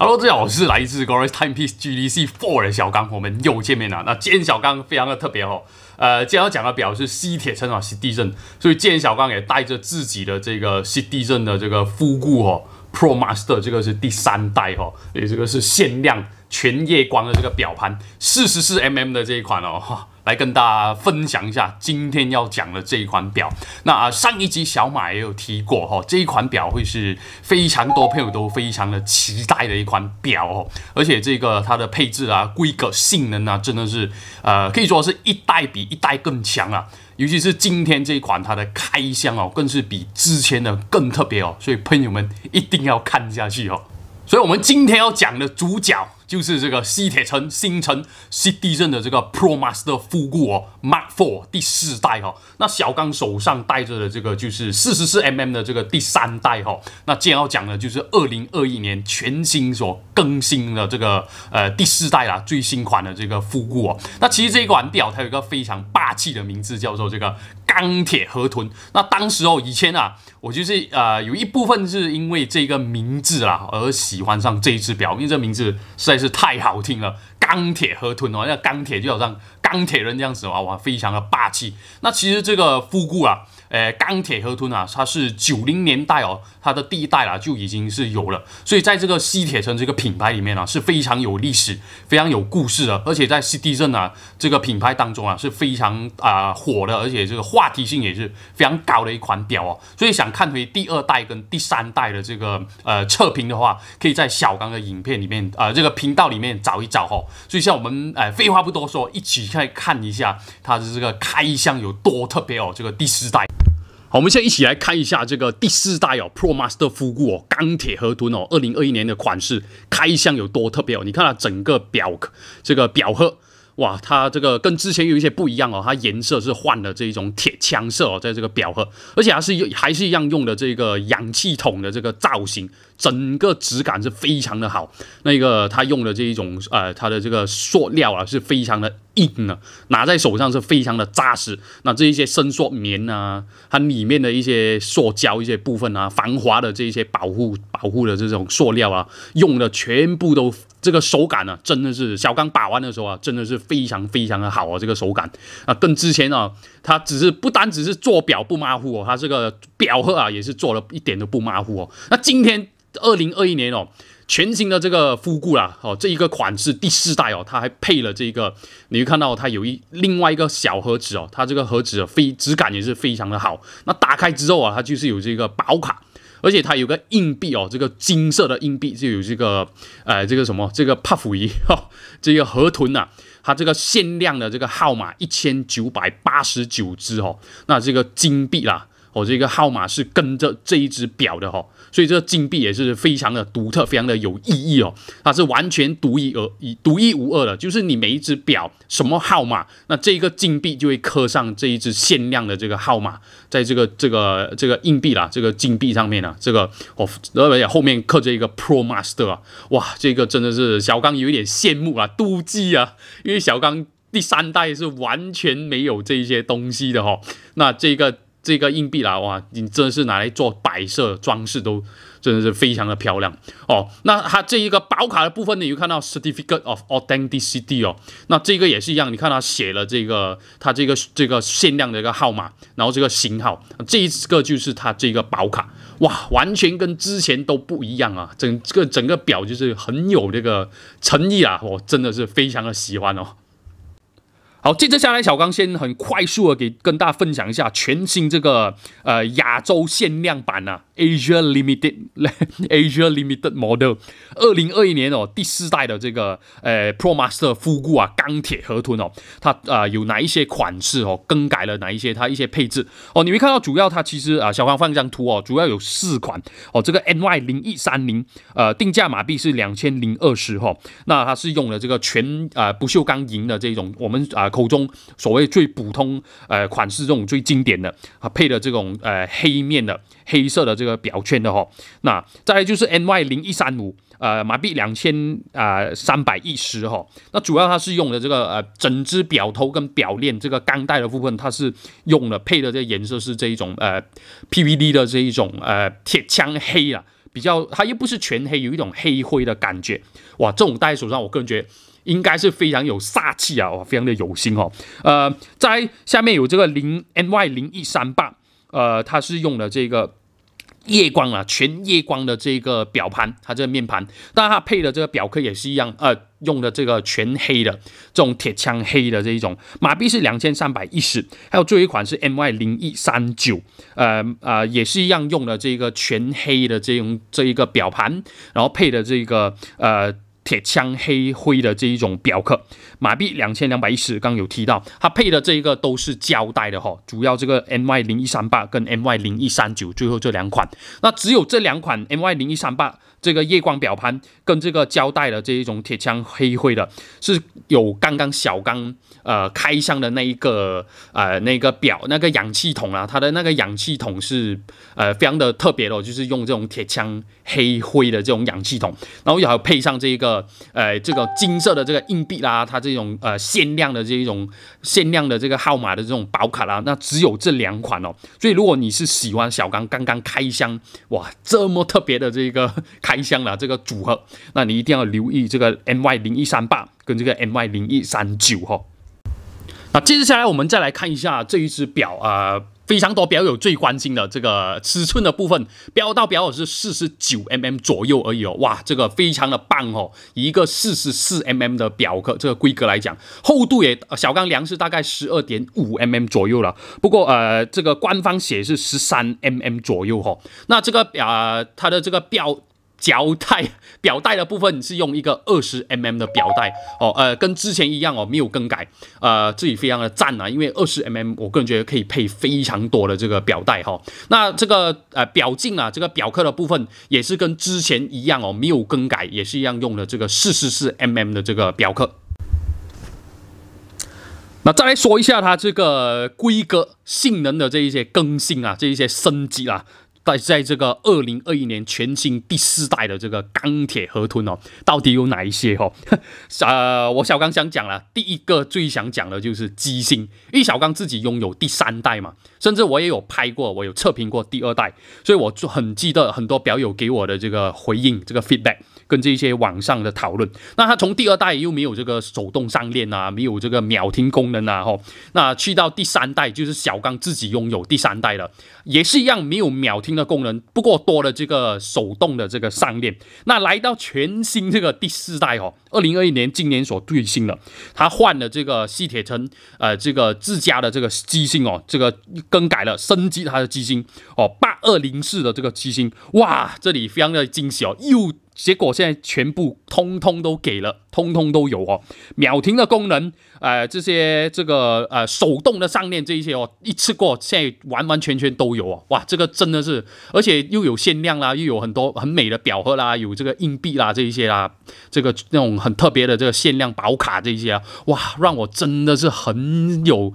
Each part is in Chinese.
Hello，大家好，我是来自 g o r i Timepiece GDC Four 的小刚，我们又见面了。那今天小刚非常的特别哦，呃，今天要讲的表是西铁城啊，西地震，所以今天小刚也带着自己的这个西地震的这个复古哦，Pro Master 这个是第三代哦，也这个是限量全夜光的这个表盘，四十四 mm 的这一款哦。来跟大家分享一下今天要讲的这一款表。那啊，上一集小马也有提过哈，这一款表会是非常多朋友都非常的期待的一款表哦。而且这个它的配置啊、规格、性能啊，真的是呃，可以说是一代比一代更强啊。尤其是今天这款它的开箱哦，更是比之前的更特别哦。所以朋友们一定要看下去哦。所以我们今天要讲的主角。就是这个西铁城新城 City 镇的这个 Pro Master 复固哦，Mark Four 第四代哦。那小刚手上戴着的这个就是四十四 mm 的这个第三代哦。那既然要讲的，就是二零二一年全新所更新的这个呃第四代啊，最新款的这个复古哦。那其实这一款表它有一个非常霸气的名字，叫做这个钢铁河豚。那当时哦，以前啊，我就是呃有一部分是因为这个名字啦而喜欢上这一只表，因为这名字在。是太好听了，钢铁河豚哦，那钢铁就好像钢铁人这样子哇哇，非常的霸气。那其实这个复古啊。呃，钢铁河豚啊，它是九零年代哦，它的第一代啦就已经是有了，所以在这个西铁城这个品牌里面啊是非常有历史、非常有故事的，而且在西 d 城啊这个品牌当中啊是非常啊火的，而且这个话题性也是非常高的一款表哦。所以想看回第二代跟第三代的这个呃测评的话，可以在小刚的影片里面呃这个频道里面找一找哦。所以像我们哎废话不多说，一起来看一下它的这个开箱有多特别哦，这个第四代。好，我们现在一起来看一下这个第四代哦，Pro Master 复古哦，钢铁河豚哦，二零二一年的款式开箱有多特别哦！你看它整个表壳，这个表盒，哇，它这个跟之前有一些不一样哦，它颜色是换了这一种铁枪色哦，在这个表盒，而且还是有还是一样用的这个氧气筒的这个造型。整个质感是非常的好，那个它用的这一种呃，它的这个塑料啊是非常的硬的，拿在手上是非常的扎实。那这一些伸缩棉啊，它里面的一些塑胶一些部分啊，防滑的这些保护保护的这种塑料啊，用的全部都这个手感啊，真的是小刚把玩的时候啊，真的是非常非常的好啊，这个手感啊，跟之前啊，它只是不单只是做表不马虎哦，它这个表盒啊也是做了一点都不马虎哦。那今天。二零二一年哦，全新的这个复古啦，哦，这一个款式第四代哦，它还配了这个，你会看到它有一另外一个小盒子哦，它这个盒子非质感也是非常的好。那打开之后啊，它就是有这个宝卡，而且它有个硬币哦，这个金色的硬币就有这个，呃，这个什么这个帕福鱼，这个河豚呐，它这个限量的这个号码一千九百八十九只哦，那这个金币啦。我这个号码是跟着这一只表的哈，所以这个金币也是非常的独特，非常的有意义哦。它是完全独一而一独一无二的，就是你每一只表什么号码，那这个金币就会刻上这一只限量的这个号码，在这个这个这个硬币啦、这个金币上面呢，这个哦，后面刻着一个 Pro Master 啊，哇，这个真的是小刚有一点羡慕啊、妒忌啊，因为小刚第三代是完全没有这些东西的哈。那这个。这个硬币啦，哇，你真的是拿来做摆设装饰都真的是非常的漂亮哦。那它这一个保卡的部分，你有看到 certificate of authenticity 哦？那这个也是一样，你看它写了这个它这个这个限量的一个号码，然后这个型号，这一个就是它这个保卡，哇，完全跟之前都不一样啊！整个整个表就是很有这个诚意啊，我真的是非常的喜欢哦。好，接着下来，小刚先很快速的给跟大家分享一下全新这个呃亚洲限量版啊 a s i a Limited，Asia Limited Model，二零二一年哦第四代的这个呃 Pro Master 复古啊钢铁河豚哦，它啊有哪一些款式哦？更改了哪一些？它一些配置哦？你会看到主要它其实啊，小刚放一张图哦，主要有四款哦，这个 NY 零一三零呃定价马币是两千零二十哈，那它是用了这个全呃不锈钢银的这种我们啊。口中所谓最普通呃款式这种最经典的啊配的这种呃黑面的黑色的这个表圈的哈，那再就是 N Y 零一三五呃马币两千啊三百一十哈，那主要它是用的这个呃整只表头跟表链这个钢带的部分它是用了配的这颜色是这一种呃 PVD 的这一种呃铁枪黑了。比较，它又不是全黑，有一种黑灰的感觉，哇，这种戴手上，我个人觉得应该是非常有煞气啊，哇，非常的有心哦。呃，在下面有这个零 N Y 零一三八，呃，它是用了这个夜光啊，全夜光的这个表盘，它这个面盘，当然它配的这个表壳也是一样，呃。用的这个全黑的这种铁枪黑的这一种，马币是两千三百一十。还有这一款是 M Y 零一三九，呃呃，也是一样用的这个全黑的这种这一个表盘，然后配的这个呃铁枪黑灰的这一种表壳，马币两千两百一十。刚刚有提到它配的这一个都是胶带的哈，主要这个 M Y 零一三八跟 M Y 零一三九最后这两款，那只有这两款 M Y 零一三八。这个夜光表盘跟这个胶带的这一种铁枪黑灰的，是有刚刚小刚呃开箱的那一个呃那个表那个氧气筒啊，它的那个氧气筒是呃非常的特别的，就是用这种铁枪黑灰的这种氧气筒，然后也配上这个呃这个金色的这个硬币啦，它这种呃限量的这种限量的这个号码的这种宝卡啦，那只有这两款哦，所以如果你是喜欢小刚刚刚开箱哇这么特别的这个。开箱了这个组合，那你一定要留意这个 M Y 零一三八跟这个 M Y 零一三九哈。那接下来我们再来看一下这一只表啊，非常多表友最关心的这个尺寸的部分，标到表耳是四十九 mm 左右而已哦。哇，这个非常的棒哦，一个四十四 mm 的表壳，这个规格来讲，厚度也小钢梁是大概十二点五 mm 左右了。不过呃，这个官方写是十三 mm 左右哈。那这个表，它的这个表。胶带表带的部分是用一个二十 mm 的表带哦，呃，跟之前一样哦，没有更改。呃，这里非常的赞啊，因为二十 mm，我个人觉得可以配非常多的这个表带哈。那这个呃表镜啊，这个表壳的部分也是跟之前一样哦，没有更改，也是一样用了这个四十四 mm 的这个表壳。那再来说一下它这个规格性能的这一些更新啊，这一些升级啊。在在这个二零二一年全新第四代的这个钢铁河豚哦，到底有哪一些哈？呃，我小刚想讲了，第一个最想讲的就是机芯，因为小刚自己拥有第三代嘛，甚至我也有拍过，我有测评过第二代，所以我就很记得很多表友给我的这个回应，这个 feedback 跟这些网上的讨论。那他从第二代又没有这个手动上链啊，没有这个秒停功能啊，吼，那去到第三代就是小刚自己拥有第三代了，也是一样没有秒停。的功能，不过多了这个手动的这个上链。那来到全新这个第四代哦，二零二一年今年所最新的，它换了这个西铁城，呃，这个自家的这个机芯哦，这个更改了升级它的机芯哦，八二零式的这个机芯，哇，这里非常的惊喜哦，又。结果现在全部通通都给了，通通都有哦。秒停的功能，呃，这些这个呃手动的上链这一些哦，一次过，现在完完全全都有哦。哇，这个真的是，而且又有限量啦，又有很多很美的表盒啦，有这个硬币啦这一些啦，这个那种很特别的这个限量宝卡这一些，哇，让我真的是很有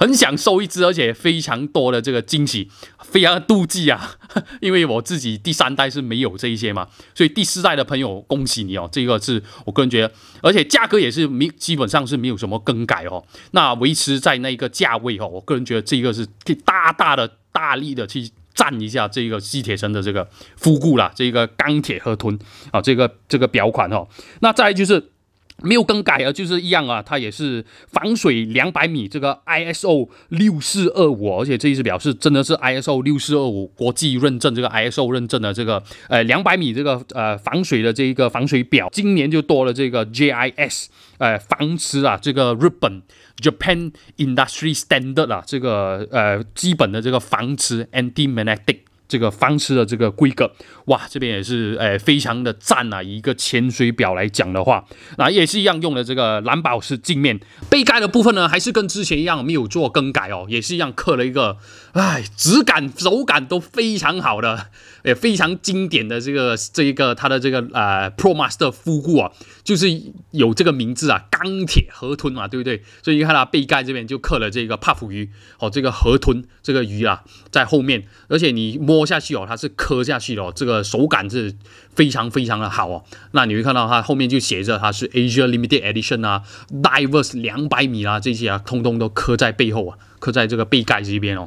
很想收一只，而且非常多的这个惊喜，非常妒忌啊。因为我自己第三代是没有这一些嘛，所以第四代的朋友恭喜你哦，这个是我个人觉得，而且价格也是没基本上是没有什么更改哦，那维持在那个价位哦，我个人觉得这个是可以大大的大力的去赞一下这个西铁城的这个复古啦，这个钢铁河豚啊，这个这个表款哦，那再就是。没有更改啊，就是一样啊，它也是防水两百米，这个 ISO 六四二五，而且这一只表示真的是 ISO 六四二五国际认证，这个 ISO 认证的这个呃两百米这个呃防水的这一个防水表，今年就多了这个 JIS 呃防磁啊，这个日本 Japan Industry Standard 啊这个呃基本的这个防磁 Anti Magnetic。这个方式的这个规格哇，这边也是诶非常的赞啊！一个潜水表来讲的话，那也是一样用的这个蓝宝石镜面，背盖的部分呢还是跟之前一样没有做更改哦，也是一样刻了一个，哎，质感手感都非常好的，诶，非常经典的这个这一个它的这个呃 Pro Master 腹固啊，就是有这个名字啊，钢铁河豚嘛，对不对？所以你看它背盖这边就刻了这个帕普鱼，哦，这个河豚这个鱼啊在后面，而且你摸。摸下去哦，它是磕下去的哦，这个手感是非常非常的好哦。那你会看到它后面就写着它是 Asia Limited Edition 啊，Divers e 两百米啦这些啊，通通都磕在背后啊，磕在这个背盖这边哦。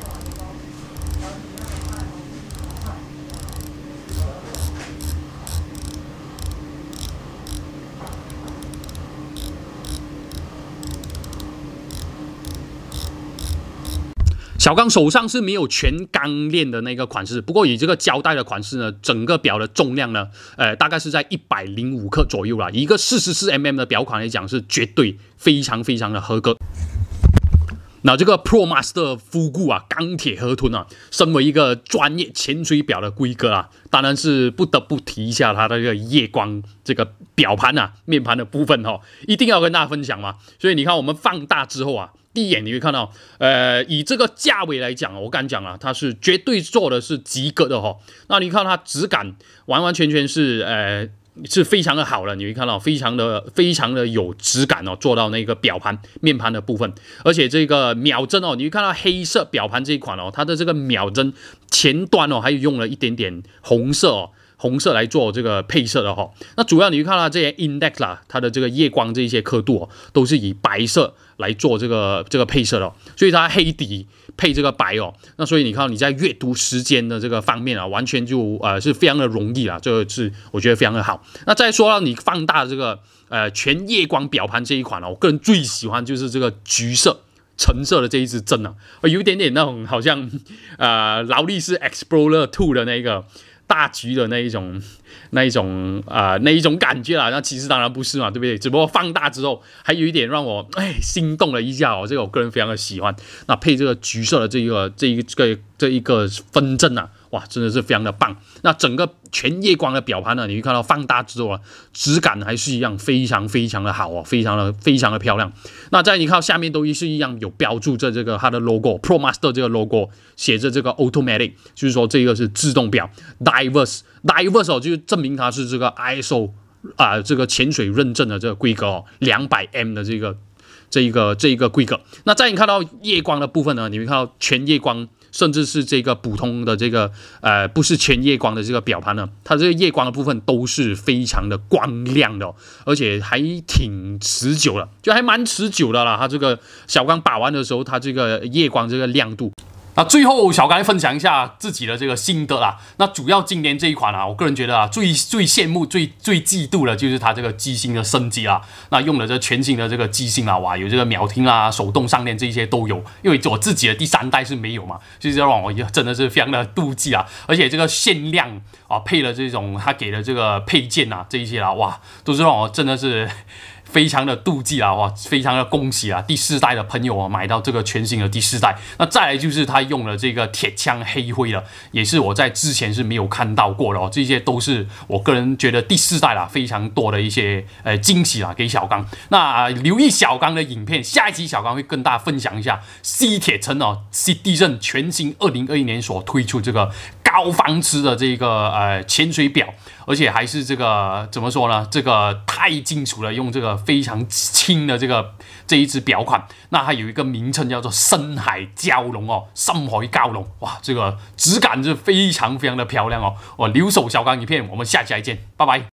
小刚手上是没有全钢链的那个款式，不过以这个胶带的款式呢，整个表的重量呢，呃，大概是在一百零五克左右吧。以一个四十四 mm 的表款来讲，是绝对非常非常的合格。那这个 Pro Master 复古啊，钢铁河豚啊，身为一个专业潜水表的规哥啊，当然是不得不提一下它的这个夜光这个表盘啊，面盘的部分哈，一定要跟大家分享嘛。所以你看，我们放大之后啊。第一眼你会看到，呃，以这个价位来讲，我敢讲了，它是绝对做的是及格的哈。那你看它质感完完全全是，呃，是非常的好了。你会看到非常的非常的有质感哦，做到那个表盘面盘的部分，而且这个秒针哦，你会看到黑色表盘这一款哦，它的这个秒针前端哦，还用了一点点红色哦。红色来做这个配色的哈，那主要你看到这些 index 啦，它的这个夜光这些刻度哦，都是以白色来做这个这个配色的，所以它黑底配这个白哦，那所以你看你在阅读时间的这个方面啊，完全就呃是非常的容易了，这是我觉得非常的好。那再说到你放大这个呃全夜光表盘这一款呢，我个人最喜欢就是这个橘色橙色的这一支针啊，有有点点那种好像呃劳力士 Explorer Two 的那个。大橘的那一种，那一种啊，那一种感觉啦，那其实当然不是嘛，对不对？只不过放大之后，还有一点让我哎心动了一下哦，这个我个人非常的喜欢。那配这个橘色的这一个、这一个、这一个风筝啊。哇，真的是非常的棒！那整个全夜光的表盘呢，你会看到放大之后啊，质感还是一样非常非常的好哦，非常的非常的漂亮。那再你看下面都是一样有标注着这个它的 logo，Pro Master 这个 logo 写着这个 Automatic，就是说这个是自动表，Divers Divers 哦，就证明它是这个 ISO 啊这个潜水认证的这个规格哦，两百 m 的这个这一个这一个规格。那再你看到夜光的部分呢，你会看到全夜光。甚至是这个普通的这个呃，不是全夜光的这个表盘呢，它这个夜光的部分都是非常的光亮的，而且还挺持久的，就还蛮持久的啦。它这个小刚把玩的时候，它这个夜光这个亮度。那最后小刚分享一下自己的这个心得啦。那主要今年这一款啊，我个人觉得啊，最最羡慕、最最嫉妒的，就是它这个机芯的升级啦。那用了这全新的这个机芯啊，哇，有这个秒听啊、手动上链这些都有。因为我自己的第三代是没有嘛，就是让我真的是非常的妒忌啊。而且这个限量啊，配了这种他给的这个配件啊，这一些啊，哇，都是让我真的是。非常的妒忌啊，哇，非常的恭喜啊！第四代的朋友啊，买到这个全新的第四代，那再来就是他用了这个铁枪黑灰了，也是我在之前是没有看到过的哦，这些都是我个人觉得第四代啦，非常多的一些呃惊喜啊，给小刚。那留意小刚的影片，下一期小刚会跟大家分享一下西铁城哦，西地震全新二零二一年所推出这个。高方制的这个呃潜水表，而且还是这个怎么说呢？这个钛金属的，用这个非常轻的这个这一只表款，那它有一个名称叫做深海蛟龙哦，深海蛟龙哇，这个质感是非常非常的漂亮哦。我留守小刚一片，我们下期再见，拜拜。